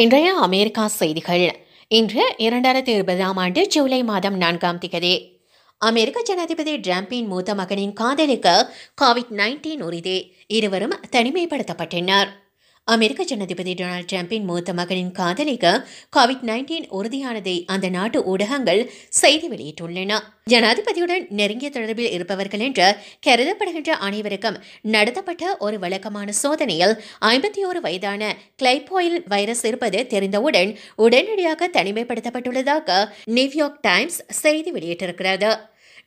இன்றைய அமெரிக்கா செய்திகள் இன்று இரண்டாயிரத்தி இருபதாம் ஆண்டு ஜூலை மாதம் நான்காம் திகதி அமெரிக்க ஜனாதிபதி டிரம்பின் மூத்த மகனின் காதலுக்கு கோவிட் நைன்டீன் உறுதி இருவரும் தனிமைப்படுத்தப்பட்டனர் அமெரிக்க ஜனாதிபதி டொனால்டு டிரம்பின் மூத்த மகனின் காதலிக்கு கோவிட் நைன்டீன் உறுதியானதை அந்த நாட்டு ஊடகங்கள் செய்தி வெளியிட்டுள்ளன ஜனாதிபதியுடன் நெருங்கிய தொடர்பில் இருப்பவர்கள் என்று கருதப்படுகின்ற அனைவருக்கும் நடத்தப்பட்ட ஒரு வழக்கமான சோதனையில் ஐம்பத்தி ஓரு வயதான கிளைபோயில் வைரஸ் இருப்பது தெரிந்தவுடன் உடனடியாக தனிமைப்படுத்தப்பட்டுள்ளதாக நியூயார்க் டைம்ஸ் செய்தி வெளியிட்டிருக்கிறது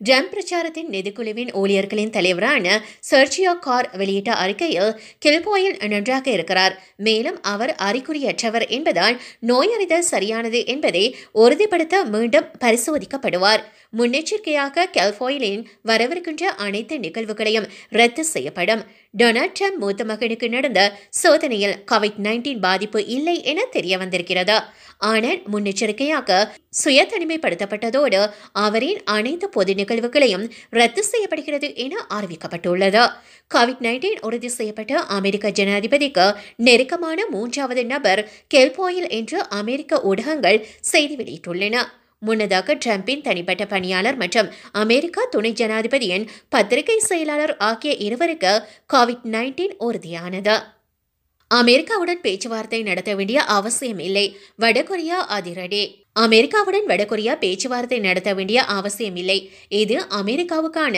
ஜம் பிரச்சாரத்தின் நிதிக்குழுவின் ஊழியர்களின் தலைவரான சர்ஜியோ கார் வெளியிட்ட அறிக்கையில் கில்போயில் நன்றாக இருக்கிறார் மேலும் அவர் அறிகுறியற்றவர் என்பதால் நோயறிதல் சரியானது என்பதை உறுதிப்படுத்த மீண்டும் பரிசோதிக்கப்படுவார் முன்னெச்சரிக்கையாக கெல்போயிலின் வரவிருக்கின்ற அனைத்து நிகழ்வுகளையும் ரத்து செய்யப்படும் டொனால்ட் ட்ரம்ப் மூத்த மகனுக்கு நடந்த சோதனையில் கோவிட் நைன்டீன் பாதிப்பு இல்லை என தெரிய வந்திருக்கிறது ஆனால் முன்னெச்சரிக்கையாக சுய தனிமைப்படுத்தப்பட்டதோடு அவரின் அனைத்து பொது நிகழ்வுகளையும் ரத்து செய்யப்படுகிறது என அறிவிக்கப்பட்டுள்ளது கோவிட் நைன்டீன் உறுதி செய்யப்பட்ட அமெரிக்க ஜனாதிபதிக்கு நெருக்கமான மூன்றாவது நபர் கெல்போயில் என்று அமெரிக்க ஊடகங்கள் செய்தி வெளியிட்டுள்ளன முன்னதாக டிரம்பின் தனிப்பட்ட பணியாளர் மற்றும் அமெரிக்கா துணை ஜனாதிபதியின் பத்திரிகை செயலாளர் ஆகிய இருவருக்கு கோவிட் நைன்டீன் உறுதியானது அமெரிக்காவுடன் பேச்சுவார்த்தை நடத்த வேண்டிய அவசியம் இல்லை வடகொரியா அதிரடி அமெரிக்காவுடன் வடகொரியா பேச்சுவார்த்தை நடத்த வேண்டிய அவசியம் இல்லை இது அமெரிக்காவுக்கான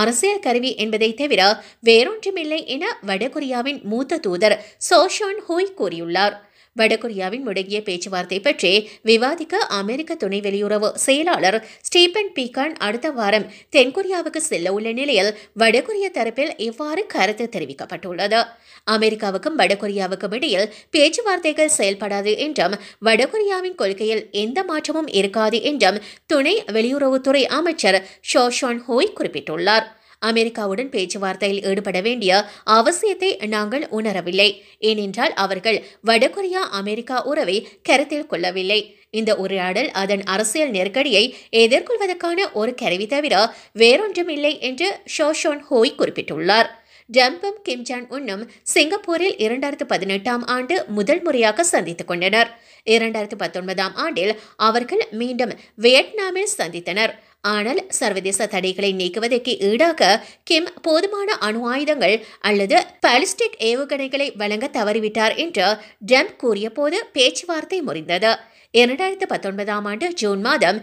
அரசியல் கருவி என்பதை தவிர வேறொன்றுமில்லை என வடகொரியாவின் மூத்த தூதர் சோஷான் ஹோய் கூறியுள்ளார் வடகொரியாவின் முடங்கிய பேச்சுவார்த்தை பற்றி விவாதிக்க அமெரிக்க துணை வெளியுறவு செயலாளர் ஸ்டீபன் பீகான் அடுத்த வாரம் தென்கொரியாவுக்கு செல்ல உள்ள நிலையில் வடகொரிய தரப்பில் இவ்வாறு கருத்து தெரிவிக்கப்பட்டுள்ளது அமெரிக்காவுக்கும் வடகொரியாவுக்கும் இடையில் பேச்சுவார்த்தைகள் செயல்படாது என்றும் வடகொரியாவின் கொள்கையில் எந்த மாற்றமும் இருக்காது என்றும் துணை வெளியுறவுத்துறை அமைச்சர் ஷோஷான் ஹோய் குறிப்பிட்டுள்ளார் அமெரிக்காவுடன் பேச்சுவார்த்தையில் ஈடுபட வேண்டிய அவசியத்தை நாங்கள் உணரவில்லை ஏனென்றால் அவர்கள் வடகொரியா அமெரிக்கா உறவை கருத்தில் கொள்ளவில்லை இந்த உரையாடல் அதன் அரசியல் நெருக்கடியை எதிர்கொள்வதற்கான ஒரு கருவி தவிர வேறொன்றுமில்லை என்று ஷோஷோன் ஹோய் குறிப்பிட்டுள்ளார் டம்பும் கிம் ஜான் உன்னும் சிங்கப்பூரில் இரண்டாயிரத்து பதினெட்டாம் ஆண்டு முதல் முறையாக சந்தித்துக் கொண்டனர் இரண்டாயிரத்து பத்தொன்பதாம் ஆண்டில் அவர்கள் மீண்டும் வியட்நாமில் சந்தித்தனர் ஆனால் சர்வதேச தடைகளை நீக்குவதற்கு ஈடாக கிம் போதுமான அணு ஆயுதங்கள் அல்லது பாலிஸ்டிக் ஏவுகணைகளை வழங்க தவறிவிட்டார் என்று ட்ரம்ப் கூறிய போது பேச்சுவார்த்தை முறிந்தது இரண்டாயிரத்து பத்தொன்பதாம் ஆண்டு ஜூன் மாதம்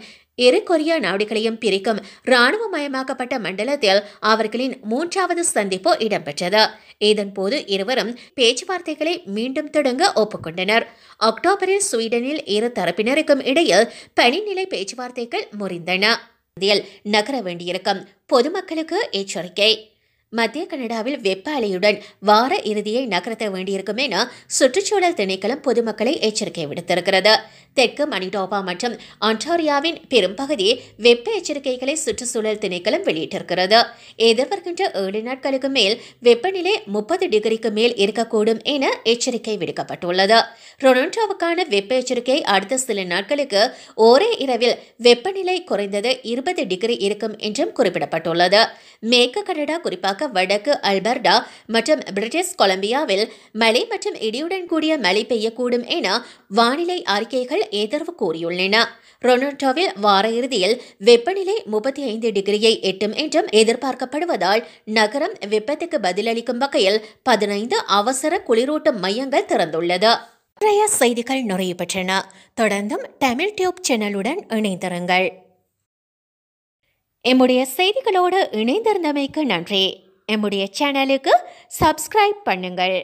இரு கொரியா நாடுகளையும் பிரிக்கும் இராணுவமயமாக்கப்பட்ட மண்டலத்தில் அவர்களின் மூன்றாவது சந்திப்பு இடம்பெற்றது இதன்போது இருவரும் பேச்சுவார்த்தைகளை மீண்டும் தொடங்க ஒப்புக்கொண்டனர் அக்டோபரில் ஸ்வீடனில் இரு தரப்பினருக்கும் இடையில் பணிநிலை பேச்சுவார்த்தைகள் முறிந்தன நகர வேண்டியிருக்கும் பொதுமக்களுக்கு எச்சரிக்கை மத்திய கனடாவில் வெப்ப அலையுடன் வார இறுதியை நகர்த்த வேண்டியிருக்கும் என சுற்றுச்சூழல் திணைக்களம் பொதுமக்களை எச்சரிக்கை விடுத்திருக்கிறது தெற்கு மணிடோபா மற்றும் ஆண்டாரியாவின் பெரும்பகுதி வெப்ப எச்சரிக்கைகளை சுற்றுச்சூழல் திணைக்களம் வெளியிட்டிருக்கிறது எதிர்வருகின்ற ஏழு நாட்களுக்கு மேல் வெப்பநிலை முப்பது டிகிரிக்கு மேல் இருக்கக்கூடும் என எச்சரிக்கை விடுக்கப்பட்டுள்ளது ரொனாண்டோவுக்கான வெப்ப எச்சரிக்கை அடுத்த சில நாட்களுக்கு ஒரே இரவில் வெப்பநிலை குறைந்தது இருபது டிகிரி இருக்கும் என்றும் குறிப்பிடப்பட்டுள்ளது மேற்கு கனடா குறிப்பாக வடக்கு அல்பர்டா மற்றும் பிரிட்டிஷ் கொலம்பியாவில் மழை மற்றும் இடியுடன் கூடிய மழை பெய்யக்கூடும் என வானிலை அறிக்கைகள் அதிகாரிகள் எதிர்வு கூறியுள்ளன ரொனால்டோவில் வார இறுதியில் வெப்பநிலை முப்பத்தி ஐந்து டிகிரியை எட்டும் என்றும் எதிர்பார்க்கப்படுவதால் நகரம் வெப்பத்துக்கு பதிலளிக்கும் வகையில் பதினைந்து அவசர குளிரூட்டும் மையங்கள் திறந்துள்ளது நிறைய செய்திகள் நிறைய பெற்றன தொடர்ந்தும் தமிழ் டியூப் சேனலுடன் இணைந்திருங்கள் எம்முடைய செய்திகளோடு இணைந்திருந்தமைக்கு நன்றி எம்முடைய சேனலுக்கு சப்ஸ்கிரைப் பண்ணுங்கள்